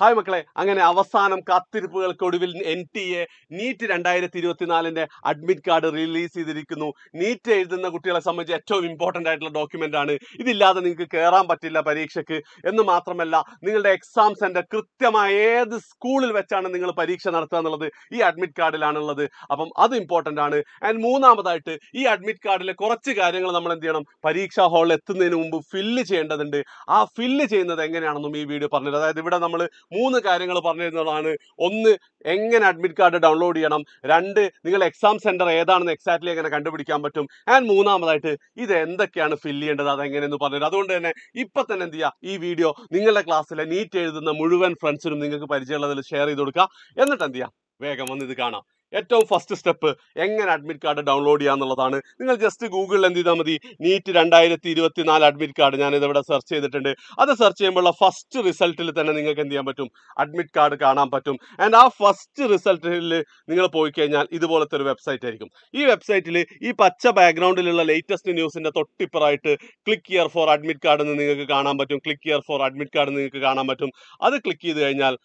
hi മക്കളെ അങ്ങനെ അവസാനം കാത്തിരിപ്പുകൾക്കൊടുവിൽ എൻ ടി എ നീറ്റ് രണ്ടായിരത്തി ഇരുപത്തിനാലിൻ്റെ അഡ്മിറ്റ് കാർഡ് റിലീസ് ചെയ്തിരിക്കുന്നു നീറ്റ് എഴുതുന്ന കുട്ടികളെ സംബന്ധിച്ച് ഏറ്റവും ഇമ്പോർട്ടൻ്റ് ആയിട്ടുള്ള ഡോക്യുമെൻ്റ് ആണ് ഇതില്ലാതെ നിങ്ങൾക്ക് കയറാൻ പറ്റില്ല പരീക്ഷയ്ക്ക് എന്ന് മാത്രമല്ല നിങ്ങളുടെ എക്സാം സെൻ്റർ കൃത്യമായ ഏത് സ്കൂളിൽ വെച്ചാണ് നിങ്ങൾ പരീക്ഷ നടത്തുക എന്നുള്ളത് ഈ അഡ്മിറ്റ് കാർഡിലാണുള്ളത് അപ്പം അത് ഇമ്പോർട്ടൻ്റ് ആണ് ആൻഡ് മൂന്നാമതായിട്ട് ഈ അഡ്മിറ്റ് കാർഡിലെ കുറച്ച് കാര്യങ്ങൾ നമ്മൾ എന്ത് ചെയ്യണം പരീക്ഷാ ഹാളിൽ എത്തുന്നതിന് മുമ്പ് ഫില്ല് ചെയ്യേണ്ടതുണ്ട് ആ ഫില്ല് ചെയ്യുന്നത് എങ്ങനെയാണെന്നും ഈ വീഡിയോ പറഞ്ഞത് അതായത് ഇവിടെ നമ്മൾ മൂന്ന് കാര്യങ്ങൾ പറഞ്ഞിരുന്നതാണ് ഒന്ന് എങ്ങനെ അഡ്മിറ്റ് കാർഡ് ഡൗൺലോഡ് ചെയ്യണം രണ്ട് നിങ്ങൾ എക്സാം സെൻറ്റർ ഏതാണെന്ന് എക്സാക്ട്ലി എങ്ങനെ കണ്ടുപിടിക്കാൻ പറ്റും ആൻഡ് മൂന്നാമതായിട്ട് ഇത് എന്തൊക്കെയാണ് ഫില്ല് ചെയ്യേണ്ടത് അതെങ്ങനെയെന്ന് പറഞ്ഞത് അതുകൊണ്ട് തന്നെ ഇപ്പം തന്നെ എന്ത് ചെയ്യുക ഈ വീഡിയോ നിങ്ങളുടെ ക്ലാസ്സിലെ നീറ്റ് എഴുതുന്ന മുഴുവൻ ഫ്രണ്ട്സിനും നിങ്ങൾക്ക് പരിചയമുള്ളതിൽ ഷെയർ ചെയ്ത് കൊടുക്കുക എന്നിട്ട് എന്ത് ചെയ്യുക വേഗം വന്ന് ഇത് കാണാം ഏറ്റവും ഫസ്റ്റ് സ്റ്റെപ്പ് എങ്ങനെ അഡ്മിറ്റ് കാർഡ് ഡൗൺലോഡ് ചെയ്യാന്നുള്ളതാണ് നിങ്ങൾ ജസ്റ്റ് ഗൂഗിളിൽ എന്ത് ചെയ്താൽ മതി നീറ്റ് രണ്ടായിരത്തി ഇരുപത്തി നാല് അഡ്മിറ്റ് കാർഡ് ഞാൻ ഇതിവിടെ സെർച്ച് ചെയ്തിട്ടുണ്ട് അത് സെർച്ച് ചെയ്യുമ്പോഴുള്ള ഫസ്റ്റ് റിസൾട്ടിൽ തന്നെ നിങ്ങൾക്ക് എന്ത് ചെയ്യാൻ പറ്റും അഡ്മിറ്റ് കാർഡ് കാണാൻ പറ്റും ആൻഡ് ആ ഫസ്റ്റ് റിസൾട്ടിൽ നിങ്ങൾ പോയി കഴിഞ്ഞാൽ ഇതുപോലത്തെ ഒരു വെബ്സൈറ്റ് ആയിരിക്കും ഈ വെബ്സൈറ്റിൽ ഈ പച്ച ബാക്ക്ഗ്രൗണ്ടിലുള്ള ലേറ്റസ്റ്റ് ന്യൂസിന്റെ തൊട്ടിപ്പറായിട്ട് click here for admit card എന്ന് നിങ്ങൾക്ക് കാണാൻ പറ്റും click here for admit card നിങ്ങൾക്ക് കാണാൻ പറ്റും അത് ക്ലിക്ക് ചെയ്ത് കഴിഞ്ഞാൽ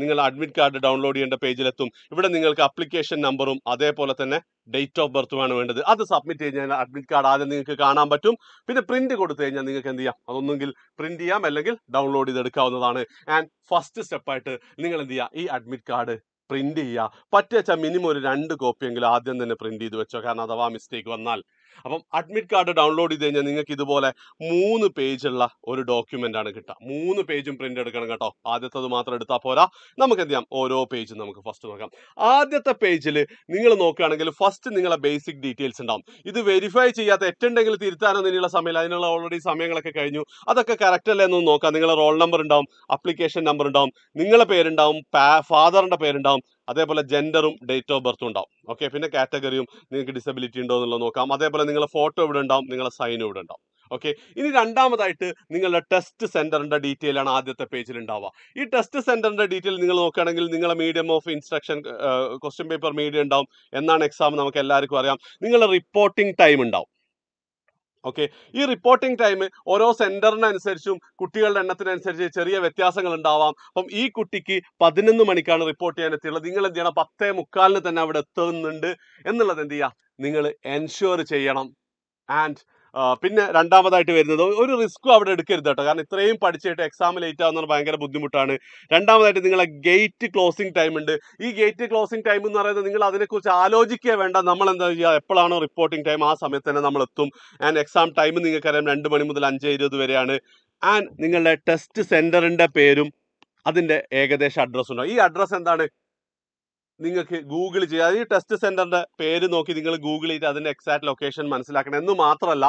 നിങ്ങൾ അഡ്മിറ്റ് കാർഡ് ഡൗൺലോഡ് ചെയ്യേണ്ട പേജിലെത്തും ഇവിടെ നിങ്ങൾക്ക് അപ്ലിക്കേഷൻ നമ്പറും അതേപോലെ തന്നെ ഡേറ്റ് ഓഫ് ബർത്തുമാണ് വേണ്ടത് അത് സബ്മിറ്റ് ചെയ്ത് കഴിഞ്ഞാൽ അഡ്മിറ്റ് കാർഡ് ആദ്യം നിങ്ങൾക്ക് കാണാൻ പറ്റും പിന്നെ പ്രിന്റ് കൊടുത്തു കഴിഞ്ഞാൽ നിങ്ങൾക്ക് എന്ത് ചെയ്യാം അതൊന്നെങ്കിൽ പ്രിന്റ് ചെയ്യാം അല്ലെങ്കിൽ ഡൗൺലോഡ് ചെയ്തെടുക്കാവുന്നതാണ് ആൻഡ് ഫസ്റ്റ് സ്റ്റെപ്പായിട്ട് നിങ്ങൾ എന്ത് ചെയ്യുക ഈ അഡ്മിറ്റ് കാർഡ് പ്രിന്റ് ചെയ്യുക പറ്റിയ മിനിമം ഒരു രണ്ട് കോപ്പിയെങ്കിലും ആദ്യം തന്നെ പ്രിന്റ് ചെയ്ത് വെച്ചോ കാരണം അഥവാ മിസ്റ്റേക്ക് വന്നാൽ അപ്പം അഡ്മിറ്റ് കാർഡ് ഡൗൺലോഡ് ചെയ്ത് കഴിഞ്ഞാൽ നിങ്ങൾക്ക് ഇതുപോലെ മൂന്ന് പേജുള്ള ഒരു ഡോക്യുമെന്റ് ആണ് കിട്ടുക മൂന്ന് പേജും പ്രിന്റ് എടുക്കണം കേട്ടോ ആദ്യത്തത് മാത്രം എടുത്താൽ പോരാ നമുക്ക് എന്ത് ചെയ്യാം ഓരോ പേജും നമുക്ക് ഫസ്റ്റ് നോക്കാം ആദ്യത്തെ പേജിൽ നിങ്ങൾ നോക്കുകയാണെങ്കിൽ ഫസ്റ്റ് നിങ്ങളെ ബേസിക് ഡീറ്റെയിൽസ് ഉണ്ടാവും ഇത് വെരിഫൈ ചെയ്യാത്ത എറ്റുണ്ടെങ്കിൽ തിരുത്താനോ ഇനിയുള്ള സമയമില്ല അതിനുള്ള ഓൾറെഡി സമയങ്ങളൊക്കെ കഴിഞ്ഞു അതൊക്കെ കറക്റ്റ് അല്ലേ എന്നൊന്ന് നോക്കാം നിങ്ങളുടെ റോൾ നമ്പർ ഉണ്ടാവും അപ്ലിക്കേഷൻ നമ്പർ ഉണ്ടാവും നിങ്ങളെ പേരുണ്ടാവും ഫാദറിന്റെ പേരുണ്ടാവും അതേപോലെ ജെൻഡറും ഡേറ്റ് ഓഫ് ബർത്തും ഉണ്ടാവും ഓക്കെ പിന്നെ കാറ്റഗറിയും നിങ്ങൾക്ക് ഡിസബിലിറ്റി ഉണ്ടോ എന്നുള്ളത് നോക്കാം അതേപോലെ നിങ്ങളുടെ ഫോട്ടോ ഇവിടെ ഉണ്ടാവും നിങ്ങളുടെ സൈനും ഇവിടെ ഉണ്ടാവും ഓക്കെ ഇനി രണ്ടാമതായിട്ട് നിങ്ങളുടെ ടെസ്റ്റ് സെന്ററിന്റെ ഡീറ്റെയിൽ ആണ് ആദ്യത്തെ പേജിൽ ഉണ്ടാവുക ഈ ടെസ്റ്റ് സെന്ററിന്റെ ഡീറ്റെയിൽ നിങ്ങൾ നോക്കുകയാണെങ്കിൽ നിങ്ങളുടെ medium of instruction question paper medium ഉണ്ടാവും എന്നാണ് എക്സാം നമുക്ക് എല്ലാവർക്കും അറിയാം നിങ്ങളുടെ റിപ്പോർട്ടിംഗ് ടൈം ഉണ്ടാവും ഓക്കെ ഈ റിപ്പോർട്ടിംഗ് ടൈം ഓരോ സെന്ററിനനുസരിച്ചും കുട്ടികളുടെ എണ്ണത്തിനനുസരിച്ച് ചെറിയ വ്യത്യാസങ്ങൾ ഉണ്ടാവാം അപ്പം ഈ കുട്ടിക്ക് പതിനൊന്ന് മണിക്കാണ് റിപ്പോർട്ട് ചെയ്യാൻ എത്തിയുള്ളത് നിങ്ങൾ എന്ത് ചെയ്യണം പത്തേ മുക്കാലിന് തന്നെ അവിടെ എത്തുന്നുണ്ട് എന്നുള്ളത് എന്ത് ചെയ്യുക നിങ്ങൾ എൻഷുവർ ചെയ്യണം ആൻഡ് പിന്നെ രണ്ടാമതായിട്ട് വരുന്നത് ഒരു റിസ്കും അവിടെ എടുക്കരുത് കേട്ടോ കാരണം ഇത്രയും പഠിച്ചിട്ട് എക്സാം ലേറ്റ് ആവുന്ന ഭയങ്കര ബുദ്ധിമുട്ടാണ് രണ്ടാമതായിട്ട് നിങ്ങളെ ഗേറ്റ് ക്ലോസിംഗ് ടൈം ഉണ്ട് ഈ ഗേറ്റ് ക്ലോസിംഗ് ടൈം എന്ന് പറയുന്നത് നിങ്ങൾ അതിനെക്കുറിച്ച് ആലോചിക്കുക വേണ്ട നമ്മൾ എന്താ ചെയ്യുക എപ്പോഴാണോ റിപ്പോർട്ടിംഗ് ടൈം ആ സമയത്ത് തന്നെ നമ്മൾ എത്തും ആൻഡ് എക്സാം ടൈം നിങ്ങൾക്കറിയാം രണ്ട് മണി മുതൽ അഞ്ച് ഇരുപത് വരെയാണ് ആൻഡ് നിങ്ങളുടെ ടെസ്റ്റ് സെൻറ്ററിൻ്റെ പേരും അതിൻ്റെ ഏകദേശം അഡ്രസ്സ് ഈ അഡ്രസ്സ് എന്താണ് നിങ്ങൾക്ക് ഗൂഗിൾ ചെയ്യുക ഈ ടെസ്റ്റ് സെന്ററിന്റെ പേര് നോക്കി നിങ്ങൾ ഗൂഗിൾ ചെയ്തിട്ട് അതിന്റെ എക്സാക്ട് ലൊക്കേഷൻ മനസ്സിലാക്കണം എന്ന് മാത്രമല്ല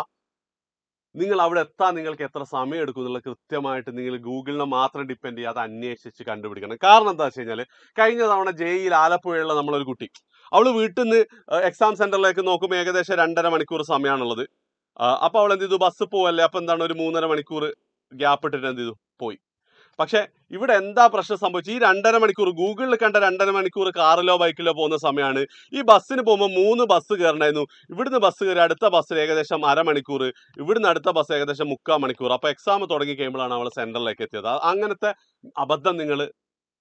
നിങ്ങൾ അവിടെ എത്താൻ നിങ്ങൾക്ക് എത്ര സമയം എടുക്കും എന്നുള്ളത് കൃത്യമായിട്ട് നിങ്ങൾ ഗൂഗിളിനെ മാത്രം ഡിപ്പെൻഡ് ചെയ്യാതെ അന്വേഷിച്ച് കണ്ടുപിടിക്കണം കാരണം എന്താ വെച്ച് കഴിഞ്ഞാൽ കഴിഞ്ഞ തവണ ജെയിൽ ആലപ്പുഴയുള്ള നമ്മളൊരു കുട്ടി അവൾ വീട്ടിൽ നിന്ന് എക്സാം സെന്ററിലേക്ക് നോക്കുമ്പോൾ ഏകദേശം രണ്ടര മണിക്കൂർ സമയമാണുള്ളത് അപ്പോൾ അവൾ എന്ത് ചെയ്തു ബസ് പോവല്ലേ അപ്പോൾ എന്താണ് ഒരു മൂന്നര മണിക്കൂർ ഗ്യാപ്പ് ഇട്ടിട്ട് എന്ത് ചെയ്തു പോയി പക്ഷേ ഇവിടെ എന്താ പ്രശ്നം സംഭവിച്ചത് ഈ രണ്ടര മണിക്കൂർ ഗൂഗിളിൽ കണ്ട രണ്ടര മണിക്കൂർ കാറിലോ ബൈക്കിലോ പോകുന്ന സമയമാണ് ഈ ബസ്സിന് പോകുമ്പോൾ മൂന്ന് ബസ് കയറണമായിരുന്നു ഇവിടുന്ന് ബസ് കയറി അടുത്ത ബസ്സിൽ ഏകദേശം അരമണിക്കൂർ ഇവിടുന്ന് അടുത്ത ബസ് ഏകദേശം മുക്കാൽ മണിക്കൂർ അപ്പോൾ എക്സാം തുടങ്ങി കഴിയുമ്പോഴാണ് അവൾ സെന്ററിലേക്ക് എത്തിയത് അങ്ങനത്തെ അബദ്ധം നിങ്ങൾ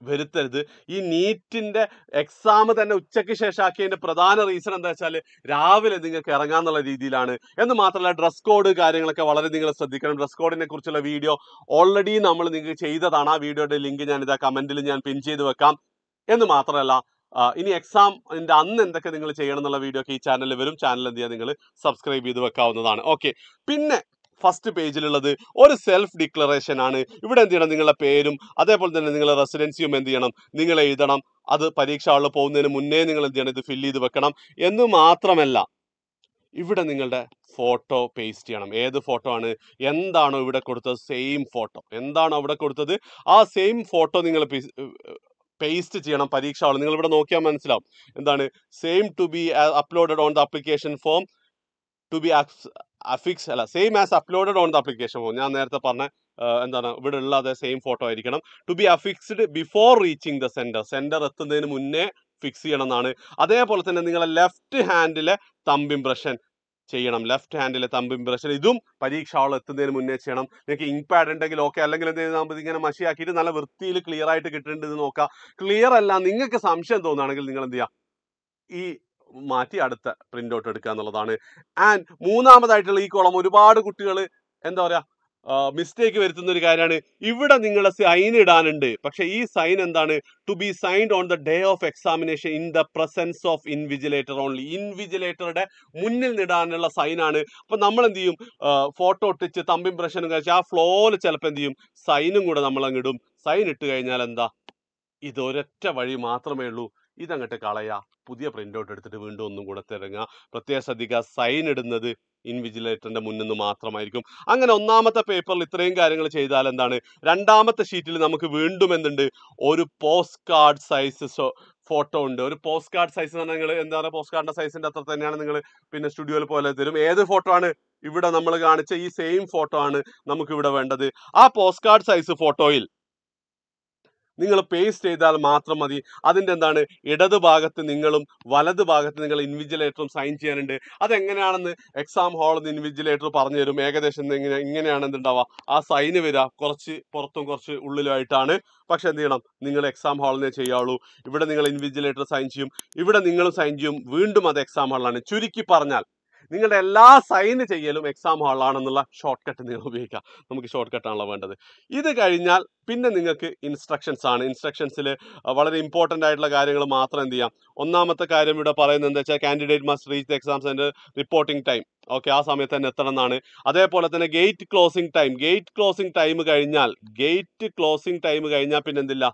വരുത്തരുത് ഈ നീറ്റിൻ്റെ എക്സാം തന്നെ ഉച്ചയ്ക്ക് ശേഷമാക്കിയതിൻ്റെ പ്രധാന റീസൺ എന്താ വെച്ചാൽ രാവിലെ നിങ്ങൾക്ക് ഇറങ്ങാന്നുള്ള രീതിയിലാണ് എന്ന് മാത്രമല്ല ഡ്രസ് കോഡ് കാര്യങ്ങളൊക്കെ വളരെ നിങ്ങൾ ശ്രദ്ധിക്കണം ഡ്രസ് കോഡിനെ കുറിച്ചുള്ള വീഡിയോ ഓൾറെഡി നമ്മൾ നിങ്ങൾക്ക് ചെയ്തതാണ് ആ വീഡിയോയുടെ ലിങ്ക് ഞാൻ ഇതാ കമൻറ്റിൽ ഞാൻ പിൻ ചെയ്ത് വെക്കാം എന്ന് മാത്രമല്ല ഇനി എക്സാം അന്ന് എന്തൊക്കെ നിങ്ങൾ ചെയ്യണം എന്നുള്ള വീഡിയോ ഒക്കെ ഈ ചാനലിൽ വരും ചാനൽ എന്ത് ചെയ്യുക നിങ്ങൾ സബ്സ്ക്രൈബ് ചെയ്ത് വെക്കാവുന്നതാണ് ഓക്കെ പിന്നെ ഫസ്റ്റ് പേജിലുള്ളത് ഒരു സെൽഫ് ഡിക്ലറേഷൻ ആണ് ഇവിടെ എന്ത് ചെയ്യണം നിങ്ങളുടെ പേരും അതേപോലെ തന്നെ നിങ്ങളുടെ റെസിഡൻസിയും എന്ത് ചെയ്യണം നിങ്ങൾ എഴുതണം അത് പരീക്ഷ ആളിൽ പോകുന്നതിന് മുന്നേ നിങ്ങൾ എന്ത് ചെയ്യണം ഇത് ഫില്ല് ചെയ്ത് വെക്കണം എന്ന് മാത്രമല്ല ഇവിടെ നിങ്ങളുടെ ഫോട്ടോ പേസ്റ്റ് ചെയ്യണം ഏത് ഫോട്ടോ ആണ് എന്താണോ ഇവിടെ കൊടുത്തത് സെയിം ഫോട്ടോ എന്താണോ അവിടെ കൊടുത്തത് ആ സെയിം ഫോട്ടോ നിങ്ങൾ പേസ്റ്റ് ചെയ്യണം പരീക്ഷ ആൾ നിങ്ങൾ ഇവിടെ നോക്കിയാൽ മനസ്സിലാവും എന്താണ് same to be uploaded on the application form to be affix അല്ല same as uploaded on the application form ഞാൻ നേരത്തെ പറഞ്ഞ എന്താണ് ഇവിടെ ഉള്ള അതേ സെയിം ഫോട്ടോ ആയിരിക്കണം to be affixed before reaching the centre centre എത്തുന്നതിന് മുന്നേ ഫിക്സ് ചെയ്യണം എന്നാണ് അതേപോലെ തന്നെ നിങ്ങളെ ലെഫ്റ്റ് ഹാൻഡിലെ തമ്പ് ഇംപ്രഷൻ ചെയ്യണം ലെഫ്റ്റ് ഹാൻഡിലെ തമ്പ് ഇംപ്രഷൻ ഇതും പരീക്ഷ ആൾ എത്തുന്നതിന് മുന്നേ ചെയ്യണം നിങ്ങൾക്ക് ഇങ്ക് പാഡ് ഉണ്ടെങ്കിൽ ഓക്കെ അല്ലെങ്കിൽ എന്ത് ചെയ്താൽ ഇങ്ങനെ മഷിയാക്കിയിട്ട് നല്ല വൃത്തിയിൽ ക്ലിയർ ആയിട്ട് കിട്ടുന്നുണ്ടെന്ന് നോക്കുക ക്ലിയർ അല്ല നിങ്ങൾക്ക് സംശയം തോന്നുകയാണെങ്കിൽ നിങ്ങൾ എന്ത് ചെയ്യുക ഈ മാറ്റി അടുത്ത പ്രിൻ്റ് ഔട്ട് എടുക്കുക എന്നുള്ളതാണ് ആൻഡ് മൂന്നാമതായിട്ടുള്ള ഈ കോളം ഒരുപാട് കുട്ടികൾ എന്താ പറയുക മിസ്റ്റേക്ക് വരുത്തുന്ന ഒരു കാര്യമാണ് ഇവിടെ നിങ്ങൾ സൈൻ ഇടാനുണ്ട് പക്ഷെ ഈ സൈൻ എന്താണ് to be signed on the day of examination in the presence of invigilator only ഇൻവിജിലേറ്ററുടെ മുന്നിൽ നിടാനുള്ള സൈനാണ് അപ്പൊ നമ്മൾ എന്ത് ചെയ്യും ഫോട്ടോ ഒട്ടിച്ച് തമ്പ് ഇംപ്രഷനും കഴിച്ച് ആ ഫ്ലോയിൽ ചിലപ്പോൾ എന്ത് ചെയ്യും സൈനും കൂടെ നമ്മൾ അങ്ങിടും സൈൻ ഇട്ട് കഴിഞ്ഞാൽ എന്താ ഇതൊരൊറ്റ വഴി മാത്രമേ ഉള്ളൂ ഇതങ്ങോട്ട് കളയാ പുതിയ പ്രിൻ്റ് ഔട്ട് എടുത്തിട്ട് വീണ്ടും ഒന്നും കൂടെ തിരങ്ങുക പ്രത്യേക ശ്രദ്ധിക്കുക സൈൻ ഇടുന്നത് ഇൻവിജിലേറ്ററിന്റെ മുന്നിൽ നിന്ന് മാത്രമായിരിക്കും അങ്ങനെ ഒന്നാമത്തെ പേപ്പറിൽ ഇത്രയും കാര്യങ്ങൾ ചെയ്താൽ എന്താണ് രണ്ടാമത്തെ ഷീറ്റിൽ നമുക്ക് വീണ്ടും എന്തുണ്ട് ഒരു പോസ്റ്റ് കാർഡ് സൈസ് ഫോട്ടോ ഉണ്ട് ഒരു പോസ്റ്റ് കാർഡ് സൈസ് എന്ന് പറഞ്ഞാൽ നിങ്ങൾ എന്താ പറയുക പോസ്റ്റ് കാർഡിന്റെ സൈസിന്റെ അത്ര തന്നെയാണ് നിങ്ങൾ പിന്നെ സ്റ്റുഡിയോയിൽ പോലെ തരും ഏത് ഫോട്ടോ ആണ് ഇവിടെ നമ്മൾ കാണിച്ച ഈ സെയിം ഫോട്ടോ ആണ് നമുക്ക് ഇവിടെ വേണ്ടത് ആ പോസ്റ്റ് കാർഡ് സൈസ് ഫോട്ടോയിൽ നിങ്ങൾ പേസ്റ്റ് ചെയ്താൽ മാത്രം മതി അതിൻ്റെ എന്താണ് ഇടത് ഭാഗത്ത് നിങ്ങളും വലത് ഭാഗത്ത് നിങ്ങൾ ഇൻവിജിലേറ്ററും സൈൻ ചെയ്യാനുണ്ട് അതെങ്ങനെയാണെന്ന് എക്സാം ഹാളിൽ നിന്ന് ഇൻവിജിലേറ്റർ പറഞ്ഞു തരും ഏകദേശം ഇങ്ങനെയാണ് എന്തുണ്ടാവുക ആ സൈന് വരിക കുറച്ച് പുറത്തും കുറച്ച് ഉള്ളിലുമായിട്ടാണ് പക്ഷെ എന്ത് ചെയ്യണം നിങ്ങൾ എക്സാം ഹാളിൽ നിന്നേ ചെയ്യാവുള്ളൂ ഇവിടെ നിങ്ങൾ ഇൻവിജിലേറ്റർ സൈൻ ചെയ്യും ഇവിടെ നിങ്ങളും സൈൻ ചെയ്യും വീണ്ടും അത് എക്സാം ഹാളിലാണ് ചുരുക്കി പറഞ്ഞാൽ നിങ്ങളുടെ എല്ലാ സൈൻ ചെയ്യലും എക്സാം ഹാളാണെന്നുള്ള ഷോർട്ട് കട്ട് നിങ്ങൾ ഉപയോഗിക്കാം നമുക്ക് ഷോർട്ട് കട്ടാണല്ലോ വേണ്ടത് ഇത് കഴിഞ്ഞാൽ പിന്നെ നിങ്ങൾക്ക് ഇൻസ്ട്രക്ഷൻസ് ആണ് ഇൻസ്ട്രക്ഷൻസിൽ വളരെ ഇമ്പോർട്ടൻ്റ് ആയിട്ടുള്ള കാര്യങ്ങൾ മാത്രം എന്ത് ചെയ്യാം ഒന്നാമത്തെ കാര്യം ഇവിടെ പറയുന്നത് എന്താ വെച്ചാൽ candidate must reach the exam centre reporting time okay ആ സമയത്ത് തന്നെ എത്തണം എന്നാണ് അതേപോലെ തന്നെ gate closing time gate closing time കഴിഞ്ഞാൽ ഗേറ്റ് ക്ലോസിംഗ് ടൈം കഴിഞ്ഞാൽ എന്തില്ല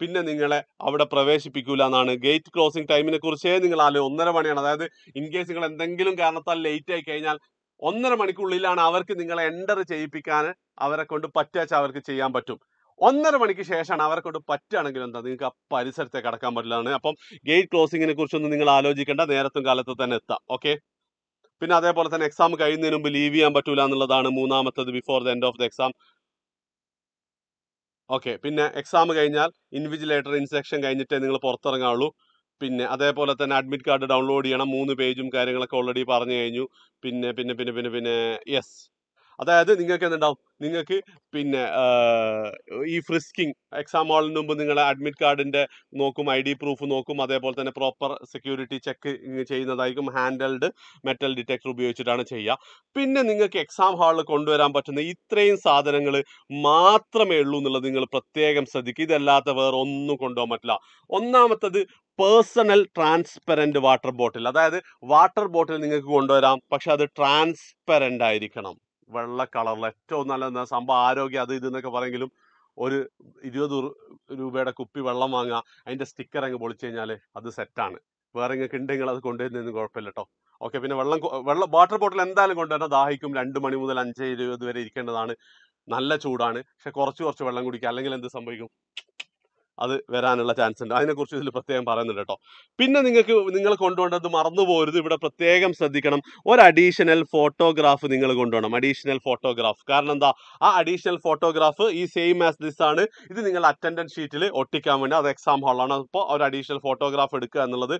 പിന്നെ നിങ്ങളെ അവിടെ പ്രവേശിപ്പിക്കൂല എന്നാണ് ഗേറ്റ് ക്ലോസിംഗ് ടൈമിനെ കുറിച്ചേ നിങ്ങൾ ആലോ ഒന്നര മണിയാണ് അതായത് ഇൻ കേസ് നിങ്ങൾ എന്തെങ്കിലും കാരണത്താൽ ലേറ്റ് ആയി കഴിഞ്ഞാൽ ഒന്നര മണിക്കുള്ളിലാണ് അവർക്ക് നിങ്ങളെ എൻ്റർ ചെയ്യിപ്പിക്കാൻ അവരെ കൊണ്ട് പറ്റാച്ച അവർക്ക് ചെയ്യാൻ പറ്റും ഒന്നര മണിക്ക് ശേഷമാണ് അവരെ കൊണ്ട് പറ്റുകയാണെങ്കിൽ എന്താ നിങ്ങൾക്ക് ആ പരിസരത്തെ കടക്കാൻ പറ്റില്ലാണ് അപ്പം ഗേറ്റ് ക്ലോസിങ്ങിനെ കുറിച്ചൊന്നും നിങ്ങൾ ആലോചിക്കേണ്ട നേരത്തും കാലത്ത് തന്നെ എത്താം ഓക്കെ പിന്നെ അതേപോലെ തന്നെ എക്സാം കഴിയുന്നതിന് മുമ്പ് ലീവ് ചെയ്യാൻ പറ്റൂല എന്നുള്ളതാണ് മൂന്നാമത്തത് before the end of the exam okay പിന്നെ എക്സാം കഴിഞ്ഞാൽ ഇൻവിജിലേറ്റർ ഇൻസെക്ഷൻ കഴിഞ്ഞിട്ടേ നിങ്ങൾ പുറത്തിറങ്ങാവുള്ളൂ പിന്നെ അതേപോലെ തന്നെ അഡ്മിറ്റ് കാർഡ് ഡൗൺലോഡ് ചെയ്യണം മൂന്ന് പേജും കാര്യങ്ങളൊക്കെ ഓൾറെഡി പറഞ്ഞു കഴിഞ്ഞു പിന്നെ പിന്നെ പിന്നെ പിന്നെ പിന്നെ യെസ് അതായത് നിങ്ങൾക്ക് എന്തുണ്ടാവും നിങ്ങൾക്ക് പിന്നെ ഈ ഫ്രിസ്കിങ് എക്സാം ഹാളിന് മുമ്പ് നിങ്ങൾ അഡ്മിറ്റ് കാർഡിന്റെ നോക്കും ഐ ഡി പ്രൂഫ് നോക്കും അതേപോലെ തന്നെ പ്രോപ്പർ സെക്യൂരിറ്റി ചെക്ക് ചെയ്യുന്നതായിരിക്കും ഹാൻഡൽഡ് മെറ്റൽ ഡിറ്റക്ടർ ഉപയോഗിച്ചിട്ടാണ് ചെയ്യുക പിന്നെ നിങ്ങൾക്ക് എക്സാം ഹാളിൽ കൊണ്ടുവരാൻ പറ്റുന്ന ഇത്രയും സാധനങ്ങൾ മാത്രമേ ഉള്ളൂ എന്നുള്ളത് നിങ്ങൾ പ്രത്യേകം ശ്രദ്ധിക്കുക ഇതല്ലാത്ത വേറെ ഒന്നും കൊണ്ടുപോകാൻ പറ്റില്ല ഒന്നാമത്തത് പേഴ്സണൽ ട്രാൻസ്പെറൻറ്റ് വാട്ടർ ബോട്ടിൽ അതായത് വാട്ടർ ബോട്ടിൽ നിങ്ങൾക്ക് കൊണ്ടുവരാം പക്ഷെ അത് ട്രാൻസ്പെറൻ്റ് ആയിരിക്കണം വെള്ള കളറിൽ ഏറ്റവും നല്ല സംഭവം ആരോഗ്യം അത് ഇതെന്നൊക്കെ പറയുമെങ്കിലും ഒരു ഇരുപത് രൂപയുടെ കുപ്പി വെള്ളം വാങ്ങുക അതിൻ്റെ സ്റ്റിക്കർ അങ്ങ് പൊളിച്ചു കഴിഞ്ഞാൽ അത് സെറ്റാണ് വേറെ ഇങ്ങനെ ഉണ്ടെങ്കിൽ അത് കൊണ്ടുവരുന്നതിന് കുഴപ്പമില്ല കേട്ടോ ഓക്കെ പിന്നെ വെള്ളം വെള്ളം വാട്ടർ ബോട്ടിൽ എന്തായാലും കൊണ്ടുവരണം ദാഹിക്കും രണ്ട് മണി മുതൽ അഞ്ച് ഇരുപത് വരെ ഇരിക്കേണ്ടതാണ് നല്ല ചൂടാണ് പക്ഷെ കുറച്ച് കുറച്ച് വെള്ളം കുടിക്കുക അല്ലെങ്കിൽ എന്ത് സംഭവിക്കും അത് വരാനുള്ള ചാൻസ് ഉണ്ട് അതിനെക്കുറിച്ച് ഇതിൽ പ്രത്യേകം പറയുന്നുണ്ട് കേട്ടോ പിന്നെ നിങ്ങൾക്ക് നിങ്ങൾ കൊണ്ടുപോകേണ്ടത് മറന്നുപോകരുത് ഇവിടെ പ്രത്യേകം ശ്രദ്ധിക്കണം ഒരു അഡീഷണൽ ഫോട്ടോഗ്രാഫ് നിങ്ങൾ കൊണ്ടുപോകണം അഡീഷണൽ ഫോട്ടോഗ്രാഫ് കാരണം എന്താ ആ അഡീഷണൽ ഫോട്ടോഗ്രാഫ് ഈ സെയിം ആസ് ദിസ് ആണ് ഇത് നിങ്ങൾ അറ്റൻഡൻസ് ഷീറ്റിൽ ഒട്ടിക്കാൻ വേണ്ടി അത് എക്സാം ഹാളാണ് അപ്പോൾ ഒരു അഡീഷണൽ ഫോട്ടോഗ്രാഫ് എടുക്കുക എന്നുള്ളത്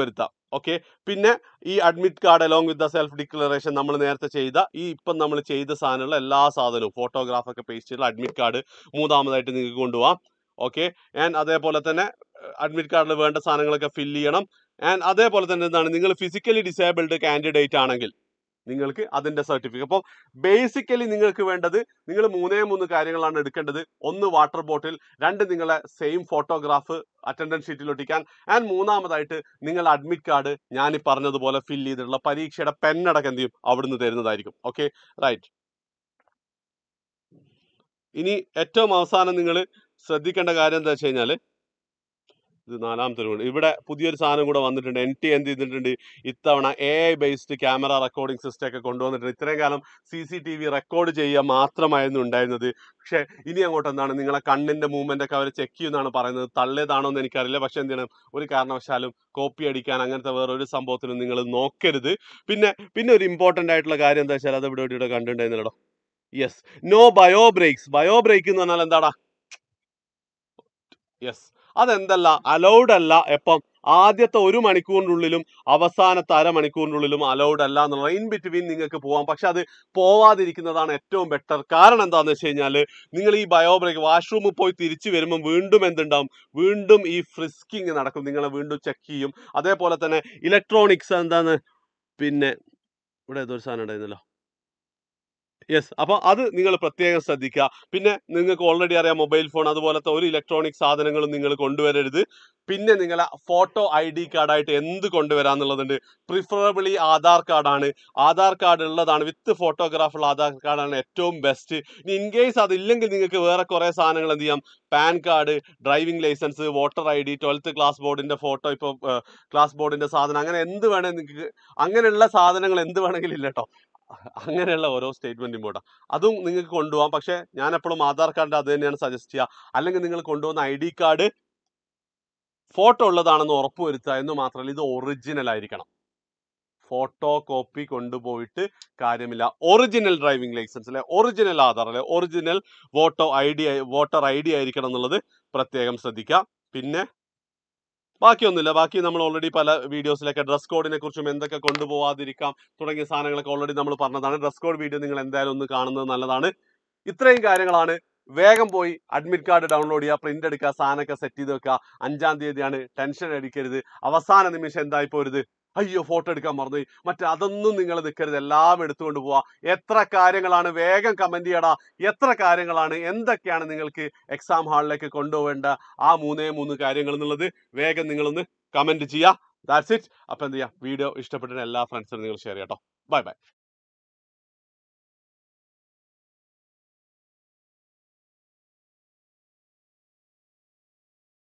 വരുത്താം ഓക്കെ പിന്നെ ഈ admit card along with the self declaration നമ്മൾ നേരത്തെ ചെയ്ത ഈ ഇപ്പം നമ്മൾ ചെയ്ത സാധനമുള്ള എല്ലാ സാധനവും ഫോട്ടോഗ്രാഫൊക്കെ പേസ്റ്റ് ചെയ്ത അഡ്മിറ്റ് കാർഡ് മൂന്നാമതായിട്ട് നിങ്ങൾക്ക് കൊണ്ടുപോകാം ഓക്കെ ആൻഡ് അതേപോലെ തന്നെ അഡ്മിറ്റ് കാർഡിൽ വേണ്ട സാധനങ്ങളൊക്കെ ഫില്ല് ചെയ്യണം ആൻഡ് അതേപോലെ തന്നെ എന്താണ് നിങ്ങൾ ഫിസിക്കലി ഡിസേബിൾഡ് കാൻഡിഡേറ്റ് ആണെങ്കിൽ നിങ്ങൾക്ക് അതിന്റെ സർട്ടിഫിക്കറ്റ് അപ്പോൾ ബേസിക്കലി നിങ്ങൾക്ക് വേണ്ടത് നിങ്ങൾ മൂന്നേ മൂന്ന് കാര്യങ്ങളാണ് എടുക്കേണ്ടത് ഒന്ന് വാട്ടർ ബോട്ടിൽ രണ്ട് നിങ്ങളെ സെയിം ഫോട്ടോഗ്രാഫ് അറ്റൻഡൻസ് ഷീറ്റിൽ ഒട്ടിക്കാൻ ആൻഡ് മൂന്നാമതായിട്ട് നിങ്ങൾ അഡ്മിറ്റ് കാർഡ് ഞാൻ ഈ പറഞ്ഞതുപോലെ ഫില്ല് ചെയ്തിട്ടുള്ള പരീക്ഷയുടെ പെന്നടക്കം എന്ത് ചെയ്യും അവിടുന്ന് തരുന്നതായിരിക്കും ഓക്കെ റൈറ്റ് ഇനി ഏറ്റവും അവസാനം നിങ്ങൾ ശ്രദ്ധിക്കേണ്ട കാര്യം എന്താ വെച്ച് കഴിഞ്ഞാൽ ഇത് നാലാമത്തെ ഒരു ഇവിടെ പുതിയൊരു സാധനം കൂടെ വന്നിട്ടുണ്ട് എൻ ടി എന്ത് ചെയ്തിട്ടുണ്ട് ഇത്തവണ A I based camera recording system ഒക്കെ കൊണ്ടുവന്നിട്ടുണ്ട് ഇത്രയും കാലം C C T V record ചെയ്യുക മാത്രമായിരുന്നു ഉണ്ടായിരുന്നത് പക്ഷെ ഇനി അങ്ങോട്ട് എന്താണ് നിങ്ങളെ കണ്ണിന്റെ മൂവ്മെന്റ് ഒക്കെ അവർ ചെക്ക് ചെയ്യുന്നതാണ് പറയുന്നത് തള്ളിയതാണോ എന്ന് എനിക്കറിയില്ല പക്ഷെ എന്ത് ചെയ്യണം ഒരു കാരണവശാലും കോപ്പി അടിക്കാൻ അങ്ങനത്തെ വേറൊരു സംഭവത്തിനും നിങ്ങൾ നോക്കരുത് പിന്നെ പിന്നെ ഒരു ഇമ്പോർട്ടൻ്റ് ആയിട്ടുള്ള കാര്യം എന്താ വെച്ചാൽ അത് ഇവിടെ ഇവിടെ കണ്ടിട്ടുണ്ടായിരുന്നല്ലോ yes no bio breaks bio break എന്ന് പറഞ്ഞാൽ എന്താടാ യെസ് അതെന്തല്ല അലൗഡ് അല്ല എപ്പം ആദ്യത്തെ ഒരു മണിക്കൂറിനുള്ളിലും അവസാനത്തെ അരമണിക്കൂറിനുള്ളിലും അലൗഡ് അല്ല എന്നുള്ള ഇൻ ബിറ്റ്വീൻ നിങ്ങൾക്ക് പോവാം പക്ഷെ അത് പോവാതിരിക്കുന്നതാണ് ഏറ്റവും ബെറ്റർ കാരണം എന്താണെന്ന് വെച്ച് കഴിഞ്ഞാൽ നിങ്ങൾ ഈ ബയോബ്രേക്ക് വാഷ്റൂമിൽ പോയി തിരിച്ചു വരുമ്പോൾ വീണ്ടും എന്തുണ്ടാവും വീണ്ടും ഈ ഫ്രിസ്കിങ് നടക്കും നിങ്ങളെ വീണ്ടും ചെക്ക് ചെയ്യും അതേപോലെ തന്നെ ഇലക്ട്രോണിക്സ് എന്താണ് പിന്നെ ഇവിടെ ഏതൊരു സാധനം ഉണ്ടായിരുന്നല്ലോ യെസ് അപ്പോൾ അത് നിങ്ങൾ പ്രത്യേകം ശ്രദ്ധിക്കുക പിന്നെ നിങ്ങൾക്ക് ഓൾറെഡി അറിയാം മൊബൈൽ ഫോൺ അതുപോലത്തെ ഒരു ഇലക്ട്രോണിക് സാധനങ്ങളും നിങ്ങൾ കൊണ്ടുവരരുത് പിന്നെ നിങ്ങൾ ഫോട്ടോ ഐ ഡി കാർഡായിട്ട് എന്ത് കൊണ്ടുവരാന്നുള്ളതുണ്ട് പ്രിഫറബിളി ആധാർ കാർഡാണ് ആധാർ കാർഡ് ഉള്ളതാണ് വിത്ത് ഫോട്ടോഗ്രാഫുള്ള ആധാർ കാർഡാണ് ഏറ്റവും ബെസ്റ്റ് ഇനി ഇൻ കേസ് അതില്ലെങ്കിൽ നിങ്ങൾക്ക് വേറെ കുറേ സാധനങ്ങൾ എന്ത് ചെയ്യാം PAN card driving licence voter I D twelfth class ബോർഡിൻ്റെ ഫോട്ടോ ഇപ്പോൾ ക്ലാസ് ബോർഡിൻ്റെ സാധനം അങ്ങനെ എന്ത് വേണമെങ്കിൽ നിങ്ങൾക്ക് അങ്ങനെയുള്ള സാധനങ്ങൾ എന്ത് വേണമെങ്കിലും ഇല്ല കേട്ടോ അങ്ങനെയുള്ള ഓരോ സ്റ്റേറ്റ്മെൻറ്റ് ഇമ്പോർട്ടൻ്റ് അതും നിങ്ങൾക്ക് കൊണ്ടുപോകാം പക്ഷേ ഞാൻ എപ്പോഴും ആധാർ കാർഡിൻ്റെ അത് തന്നെയാണ് സജസ്റ്റ് ചെയ്യുക അല്ലെങ്കിൽ നിങ്ങൾ കൊണ്ടുപോകുന്ന ഐ ഡി കാർഡ് ഫോട്ടോ ഉള്ളതാണെന്ന് ഉറപ്പുവരുത്തുക എന്ന് മാത്രമല്ല ഇത് ഒറിജിനൽ ആയിരിക്കണം ഫോട്ടോ കോപ്പി കൊണ്ടുപോയിട്ട് കാര്യമില്ല ഒറിജിനൽ ഡ്രൈവിംഗ് ലൈസൻസ് അല്ലെ ഒറിജിനൽ ആധാർ അല്ലെ original voter I D voter I D ആയിരിക്കണം എന്നുള്ളത് പ്രത്യേകം ശ്രദ്ധിക്കുക പിന്നെ ബാക്കിയൊന്നുമില്ല ബാക്കി നമ്മൾ ഓൾറെഡി പല വീഡിയോസിലൊക്കെ ഡ്രസ് കോഡിനെ കുറിച്ചും എന്തൊക്കെ കൊണ്ടുപോകാതിരിക്കാം തുടങ്ങിയ സാധനങ്ങളൊക്കെ ഓൾറെഡി നമ്മൾ പറഞ്ഞതാണ് ഡ്രസ് കോഡ് വീഡിയോ നിങ്ങൾ എന്തായാലും ഒന്ന് കാണുന്നത് നല്ലതാണ് ഇത്രയും കാര്യങ്ങളാണ് വേഗം പോയി അഡ്മിറ്റ് കാർഡ് ഡൗൺലോഡ് ചെയ്യുക പ്രിന്റ് എടുക്കുക സാധനമൊക്കെ സെറ്റ് ചെയ്ത് വെക്കുക അഞ്ചാം തീയതിയാണ് ടെൻഷൻ അടിക്കരുത് അവസാന നിമിഷം എന്തായി പോരുത് അയ്യോ ഫോട്ടോ എടുക്കാൻ മറന്നു മറ്റേ അതൊന്നും നിങ്ങൾ നിൽക്കരുത് എല്ലാം എടുത്തുകൊണ്ട് പോവാ എത്ര കാര്യങ്ങളാണ് വേഗം കമന്റ് ചെയ്യടാ എത്ര കാര്യങ്ങളാണ് എന്തൊക്കെയാണ് നിങ്ങൾക്ക് എക്സാം ഹാളിലേക്ക് കൊണ്ടുപോകേണ്ട ആ മൂന്നേ മൂന്ന് കാര്യങ്ങൾ എന്നുള്ളത് വേഗം നിങ്ങളൊന്ന് കമന്റ് ചെയ്യുക ദാറ്റ്സ് ഇറ്റ് അപ്പോൾ എന്ത് ചെയ്യാം വീഡിയോ ഇഷ്ടപ്പെട്ടിട്ട് എല്ലാ ഫ്രണ്ട്സിനും നിങ്ങൾ ഷെയർ ചെയ്യാം കേട്ടോ ബൈ ബൈ